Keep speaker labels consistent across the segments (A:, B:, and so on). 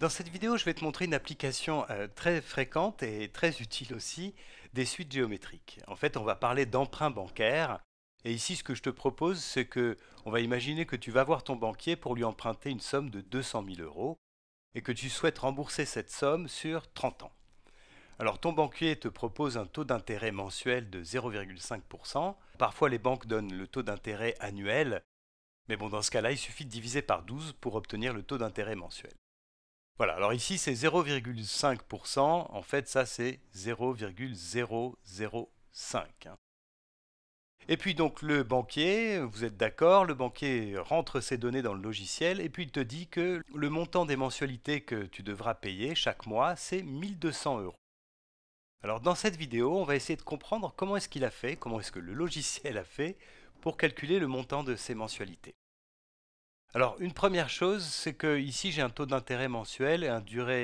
A: Dans cette vidéo, je vais te montrer une application euh, très fréquente et très utile aussi des suites géométriques. En fait, on va parler d'emprunt bancaire. Et ici, ce que je te propose, c'est que on va imaginer que tu vas voir ton banquier pour lui emprunter une somme de 200 000 euros et que tu souhaites rembourser cette somme sur 30 ans. Alors ton banquier te propose un taux d'intérêt mensuel de 0,5%. Parfois les banques donnent le taux d'intérêt annuel, mais bon dans ce cas-là il suffit de diviser par 12 pour obtenir le taux d'intérêt mensuel. Voilà, alors ici c'est 0,5%, en fait ça c'est 0,005. Hein. Et puis donc le banquier, vous êtes d'accord, le banquier rentre ses données dans le logiciel et puis il te dit que le montant des mensualités que tu devras payer chaque mois c'est 1200 euros. Alors dans cette vidéo, on va essayer de comprendre comment est-ce qu'il a fait, comment est-ce que le logiciel a fait pour calculer le montant de ces mensualités. Alors, une première chose, c'est que ici j'ai un taux d'intérêt mensuel et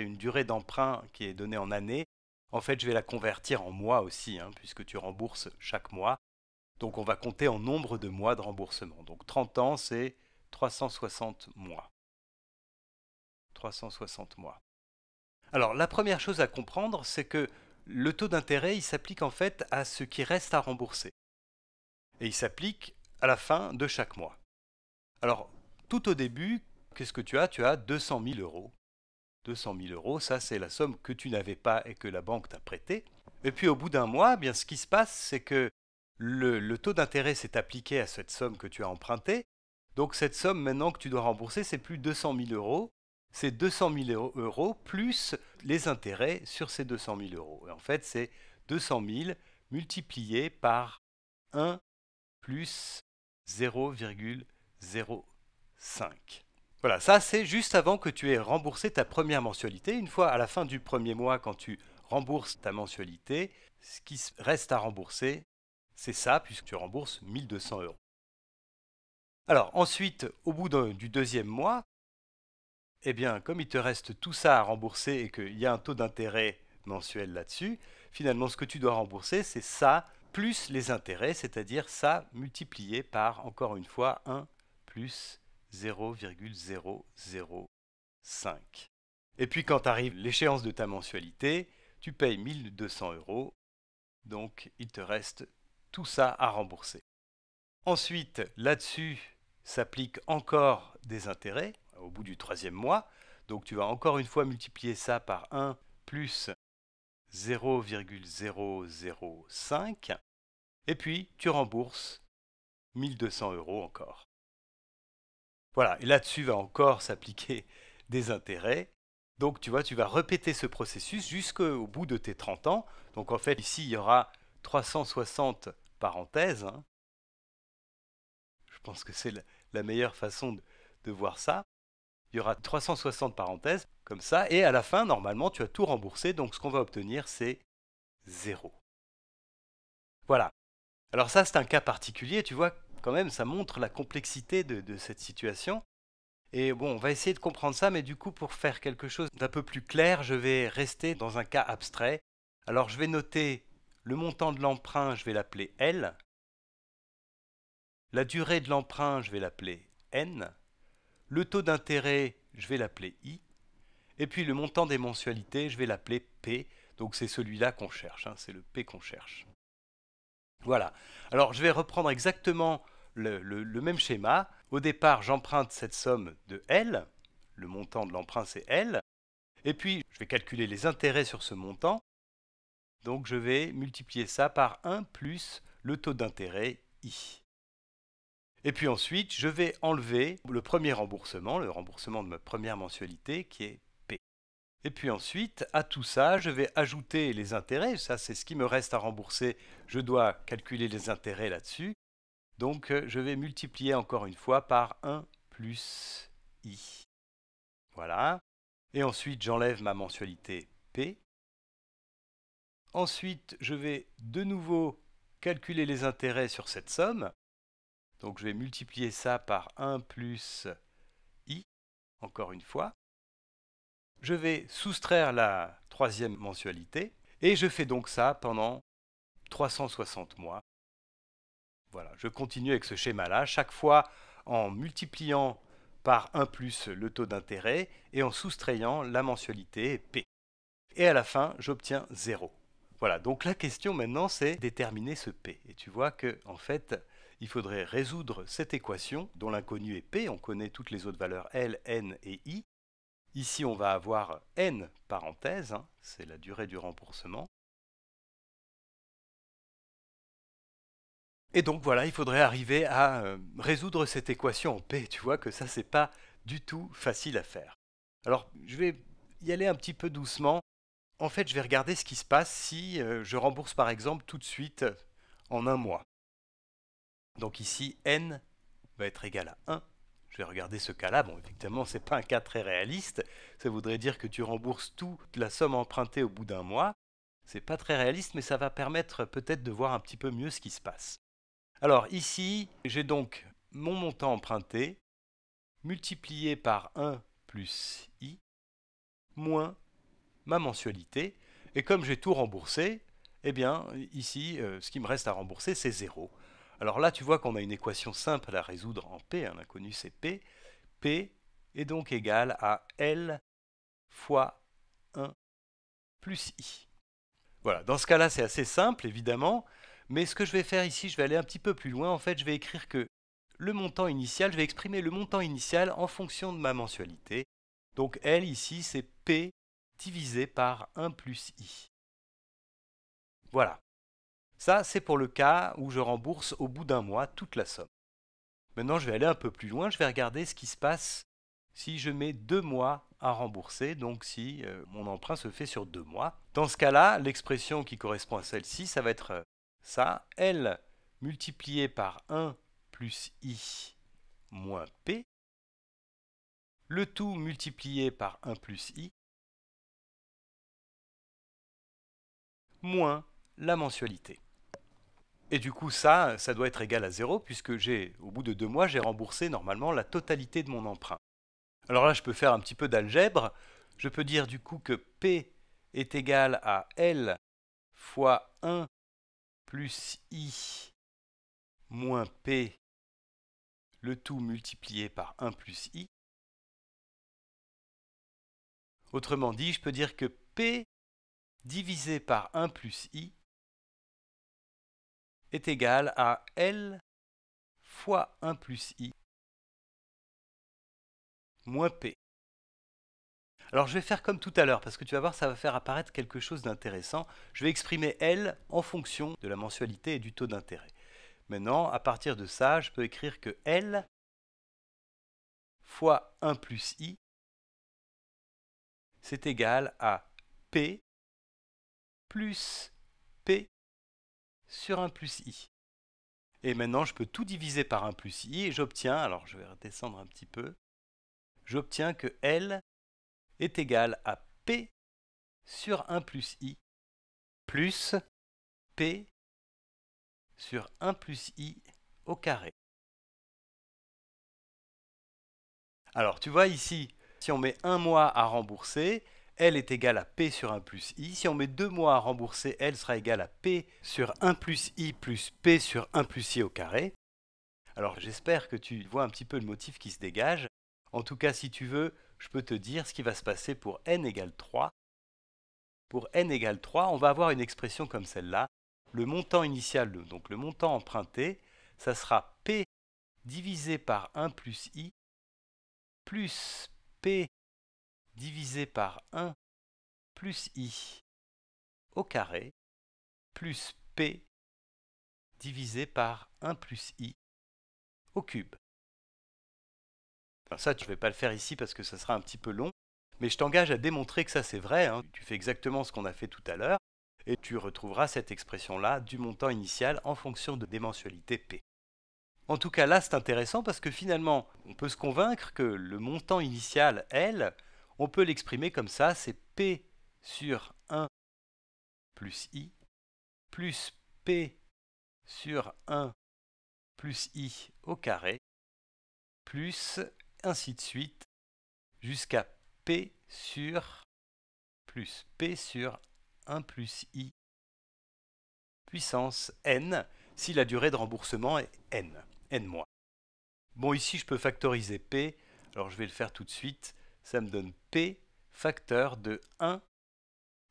A: une durée d'emprunt qui est donnée en années. En fait, je vais la convertir en mois aussi, hein, puisque tu rembourses chaque mois. Donc, on va compter en nombre de mois de remboursement. Donc, 30 ans, c'est 360 mois. 360 mois. Alors, la première chose à comprendre, c'est que le taux d'intérêt, il s'applique en fait à ce qui reste à rembourser. Et il s'applique à la fin de chaque mois. Alors, tout au début, qu'est-ce que tu as Tu as 200 000 euros. 200 000 euros, ça c'est la somme que tu n'avais pas et que la banque t'a prêtée. Et puis au bout d'un mois, eh bien ce qui se passe, c'est que le, taux d'intérêt s'est appliqué à cette somme que tu as empruntée. Donc cette somme maintenant que tu dois rembourser, c'est plus 200 000 euros. C'est 200 000 euros plus les intérêts sur ces 200 000 euros. Et en fait, c'est 200 000 multiplié par 1 plus 0,0 5. Voilà, ça c'est juste avant que tu aies remboursé ta première mensualité. Une fois à la fin du premier mois, quand tu rembourses ta mensualité, ce qui reste à rembourser, c'est ça, puisque tu rembourses 1200 euros. Alors ensuite, au bout du deuxième mois, eh bien, comme il te reste tout ça à rembourser et qu'il y a un taux d'intérêt mensuel là-dessus, finalement, ce que tu dois rembourser, c'est ça plus les intérêts, c'est-à-dire ça multiplié par, encore une fois, 1 plus 0,005. Et puis quand arrive l'échéance de ta mensualité, tu payes 1200 euros, donc il te reste tout ça à rembourser. Ensuite, là-dessus s'appliquent encore des intérêts au bout du troisième mois, donc tu vas encore une fois multiplier ça par 1 plus 0,005, et puis tu rembourses 1200 euros encore. Voilà, et là-dessus va encore s'appliquer des intérêts. Donc tu vois, tu vas répéter ce processus jusqu'au bout de tes 30 ans. Donc en fait, ici, il y aura 360 parenthèses. Hein. Je pense que c'est la meilleure façon de, voir ça. Il y aura 360 parenthèses comme ça, et à la fin, normalement, tu as tout remboursé, donc ce qu'on va obtenir, c'est 0. Voilà. Alors ça, c'est un cas particulier, tu vois, quand même, ça montre la complexité de, cette situation. Et bon, on va essayer de comprendre ça, mais du coup, pour faire quelque chose d'un peu plus clair, je vais rester dans un cas abstrait. Alors, je vais noter le montant de l'emprunt, je vais l'appeler L. La durée de l'emprunt, je vais l'appeler N. Le taux d'intérêt, je vais l'appeler I. Et puis le montant des mensualités, je vais l'appeler P. Donc c'est celui-là qu'on cherche, hein, c'est le P qu'on cherche. Voilà. Alors je vais reprendre exactement le, même schéma. Au départ, j'emprunte cette somme de L. Le montant de l'emprunt, c'est L. Et puis, je vais calculer les intérêts sur ce montant. Donc, je vais multiplier ça par 1 plus le taux d'intérêt I. Et puis ensuite, je vais enlever le premier remboursement, le remboursement de ma première mensualité, qui est et puis ensuite, à tout ça, je vais ajouter les intérêts. Ça, c'est ce qui me reste à rembourser. Je dois calculer les intérêts là-dessus. Donc, euh, je vais multiplier encore une fois par 1 plus i. Voilà. Et ensuite, j'enlève ma mensualité p. Ensuite, je vais de nouveau calculer les intérêts sur cette somme. Donc, je vais multiplier ça par 1 plus i, encore une fois je vais soustraire la troisième mensualité, et je fais donc ça pendant 360 mois. Voilà, je continue avec ce schéma-là, chaque fois en multipliant par 1 plus le taux d'intérêt et en soustrayant la mensualité P. Et à la fin, j'obtiens 0. Voilà, donc la question maintenant, c'est déterminer ce P. Et tu vois que, en fait, il faudrait résoudre cette équation, dont l'inconnu est P, on connaît toutes les autres valeurs L, N et I, Ici, on va avoir n parenthèse, hein, c'est
B: la durée du remboursement.
A: Et donc voilà, il faudrait arriver à euh, résoudre cette équation en P. Tu vois que ça, n'est pas du tout facile à faire. Alors, je vais y aller un petit peu doucement. En fait, je vais regarder ce qui se passe si euh, je rembourse par exemple tout de suite euh, en un mois. Donc ici, n va être égal à 1. Je vais regarder ce cas-là. Bon, effectivement, n'est pas un cas très réaliste. Ça voudrait dire que tu rembourses toute la somme empruntée au bout d'un mois. Ce n'est pas très réaliste, mais ça va permettre peut-être de voir un petit peu mieux ce qui se passe. Alors ici, j'ai donc mon montant emprunté multiplié par 1 plus i moins ma mensualité. Et comme j'ai tout remboursé, eh bien ici, euh, ce qui me reste à rembourser, c'est 0. Alors là, tu vois qu'on a une équation simple à résoudre en P, un hein, inconnu c'est P. P est donc égal à L fois 1 plus I. Voilà, dans ce cas-là, c'est assez simple, évidemment, mais ce que je vais faire ici, je vais aller un petit peu plus loin. En fait, je vais écrire que le montant initial, je vais exprimer le montant initial en fonction de ma mensualité. Donc L ici, c'est P divisé par 1 plus I. Voilà. Ça, c'est pour le cas où je rembourse au bout d'un mois toute la somme. Maintenant, je vais aller un peu plus loin, je vais regarder ce qui se passe si je mets deux mois à rembourser, donc si euh, mon emprunt se fait sur deux mois. Dans ce cas-là, l'expression qui correspond à celle-ci, ça va être euh, ça, L multiplié par 1 plus I moins P,
B: le tout multiplié par 1 plus I,
A: moins la mensualité. Et du coup, ça, ça doit être égal à zéro, puisque j'ai, au bout de deux mois, j'ai remboursé normalement la totalité de mon emprunt. Alors là, je peux faire un petit peu d'algèbre. Je peux dire du coup que P est égal à L fois 1 plus I
B: moins P, le tout multiplié par 1 plus I. Autrement dit, je peux dire que P divisé par 1 plus I est égal à L fois 1 plus i
A: moins p. Alors je vais faire comme tout à l'heure, parce que tu vas voir, ça va faire apparaître quelque chose d'intéressant. Je vais exprimer L en fonction de la mensualité et du taux d'intérêt. Maintenant, à partir de ça, je peux écrire que L fois
B: 1 plus i, c'est égal à P
A: plus sur 1 plus i. Et maintenant, je peux tout diviser par 1 plus i et j'obtiens, alors je vais redescendre un petit peu, j'obtiens que L est égal à P sur 1
B: plus i plus P sur 1 plus i au carré.
A: Alors tu vois ici, si on met un mois à rembourser, L est égal à P sur 1 plus I. Si on met deux mois à rembourser, L sera égal à P sur 1 plus I plus P sur 1 plus I au carré. Alors j'espère que tu vois un petit peu le motif qui se dégage. En tout cas, si tu veux, je peux te dire ce qui va se passer pour n égale 3. Pour n égale 3, on va avoir une expression comme celle-là. Le montant initial, donc le montant emprunté, ça sera P divisé par 1 plus I
B: plus P divisé par 1 plus i au carré plus p divisé par 1 plus i au cube.
A: ça, je ne vais pas le faire ici parce que ça sera un petit peu long, mais je t'engage à démontrer que ça c'est vrai. Hein. Tu fais exactement ce qu'on a fait tout à l'heure et tu retrouveras cette expression-là du montant initial en fonction de démensualité P. En tout cas, là, c'est intéressant parce que finalement, on peut se convaincre que le montant initial, L, on peut l'exprimer comme ça, c'est P sur 1 plus I plus P sur
B: 1 plus I au carré plus ainsi de suite
A: jusqu'à P sur plus P sur 1 plus I puissance N si la durée de remboursement est N, N-. Bon, ici, je peux factoriser P. Alors, je vais le faire tout de suite ça me donne P facteur de 1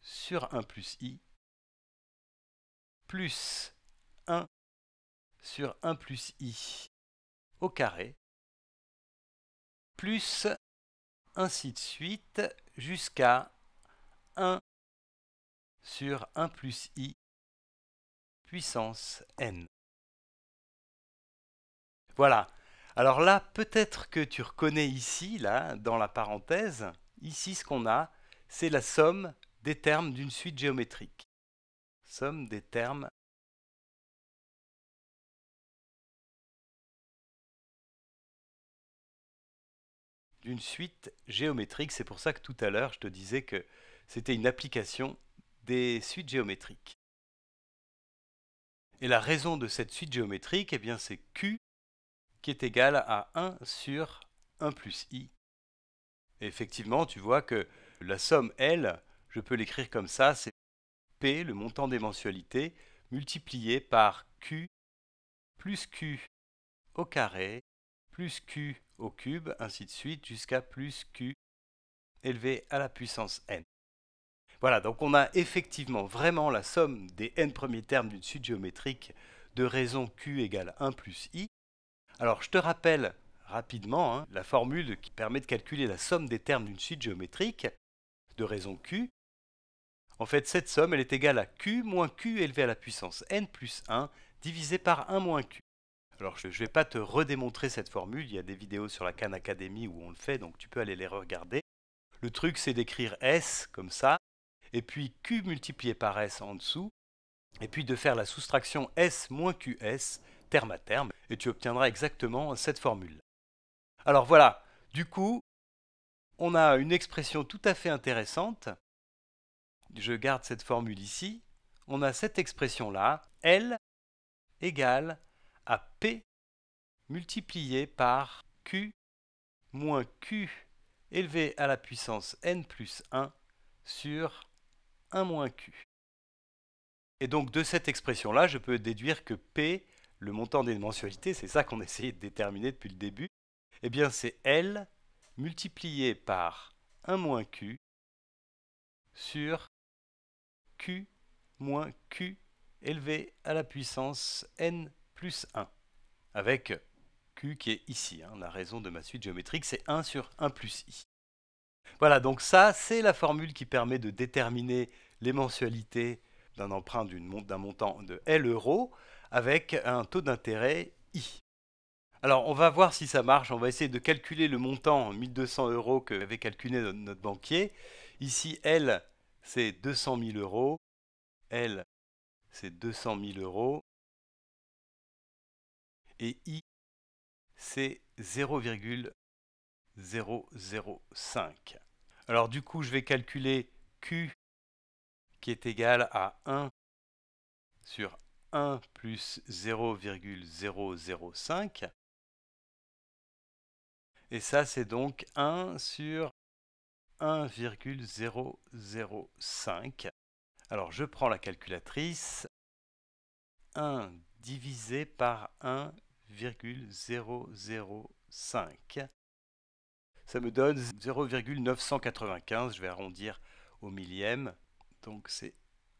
B: sur 1 plus i plus 1 sur 1 plus i au carré plus ainsi de suite jusqu'à 1 sur 1 plus i puissance n.
A: Voilà, alors là, peut-être que tu reconnais ici, là, dans la parenthèse, ici ce qu'on a, c'est la somme des termes d'une suite géométrique. Somme des termes d'une suite géométrique. C'est pour ça que tout à l'heure, je te disais que c'était une application des suites géométriques. Et la raison de cette suite géométrique, eh bien, c'est Q qui est égal à 1 sur 1 plus i. effectivement, tu vois que la somme L, je peux l'écrire comme ça, c'est P, le montant des mensualités, multiplié par Q plus Q au carré plus Q au cube, ainsi de suite, jusqu'à plus Q élevé à la puissance n. Voilà, donc on a effectivement vraiment la somme des n premiers termes d'une suite géométrique de raison Q égale 1 plus i, alors je te rappelle rapidement hein, la formule qui permet de calculer la somme des termes d'une suite géométrique de raison Q. En fait, cette somme, elle est égale à Q moins Q élevé à la puissance n plus 1 divisé par 1 moins Q. Alors je ne vais pas te redémontrer cette formule, il y a des vidéos sur la Khan Academy où on le fait, donc tu peux aller les regarder. Le truc c'est d'écrire S comme ça, et puis Q multiplié par S en dessous, et puis de faire la soustraction S moins QS terme à terme, et tu obtiendras exactement cette formule. Alors voilà, du coup, on a une expression tout à fait intéressante. Je garde cette formule ici. On a cette expression-là, L égale à P multiplié par Q moins Q élevé à la puissance n plus 1 sur 1 moins Q. Et donc de cette expression-là, je peux déduire que P le montant des mensualités, c'est ça qu'on essayait de déterminer depuis le début, eh bien c'est L multiplié par 1 moins Q sur Q moins Q élevé à la puissance N plus 1, avec Q qui est ici. Hein. la raison de ma suite géométrique, c'est 1 sur 1 plus I. Voilà, donc ça, c'est la formule qui permet de déterminer les mensualités d'un emprunt d'un montant de L euros avec un taux d'intérêt I. Alors on va voir si ça marche, on va essayer de calculer le montant 1200 euros que avait calculé notre, banquier. Ici L c'est 200 000 euros, L c'est 200 000 euros
B: et I c'est 0,005.
A: Alors du coup je vais calculer Q qui est égal à 1 sur 1 plus 0,005. Et ça, c'est donc 1 sur 1,005. Alors, je prends la calculatrice. 1 divisé par 1,005. Ça me donne 0,995. Je vais arrondir au millième. Donc, c'est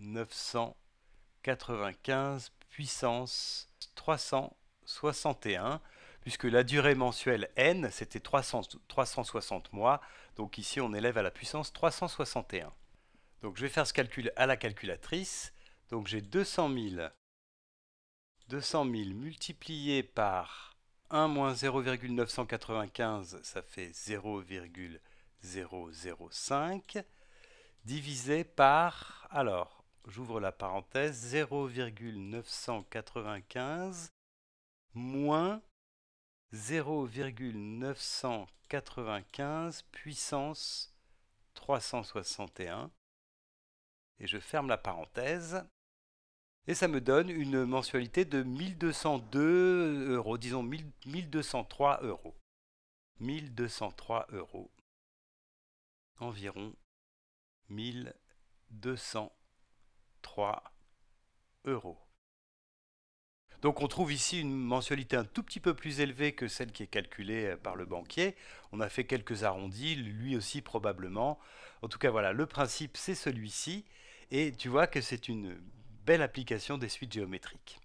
A: 995 puissance 361, puisque la durée mensuelle n, c'était 360 mois, donc ici on élève à la puissance 361. Donc je vais faire ce calcul à la calculatrice, donc j'ai 200 000, 200 000 multiplié par 1 moins 0,995, ça fait 0,005, divisé par, alors, j'ouvre la parenthèse, 0,995 moins 0,995 puissance 361. Et je ferme la parenthèse. Et ça me donne une mensualité de 1202 euros, disons 1203 euros. 1203 euros.
B: Environ 1200
A: 3 euros. Donc on trouve ici une mensualité un tout petit peu plus élevée que celle qui est calculée euh, par le banquier. On a fait quelques arrondis, lui aussi probablement. En tout cas voilà, le principe c'est celui-ci. Et tu vois que c'est une belle application des suites géométriques.